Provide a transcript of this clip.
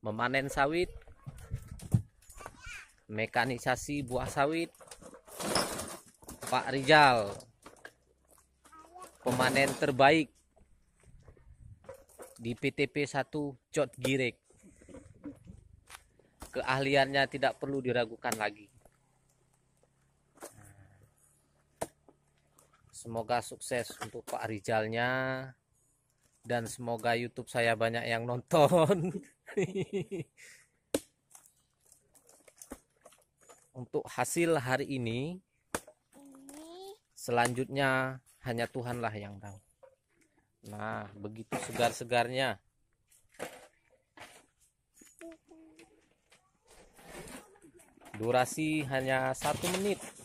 memanen sawit, mekanisasi buah sawit, Pak Rizal, pemanen terbaik di PTP 1 Cot Girek. Keahliannya tidak perlu diragukan lagi. Semoga sukses untuk Pak Rizalnya dan semoga YouTube saya banyak yang nonton. Untuk hasil hari ini, selanjutnya hanya Tuhanlah yang tahu. Nah, begitu segar-segarnya. Durasi hanya satu menit.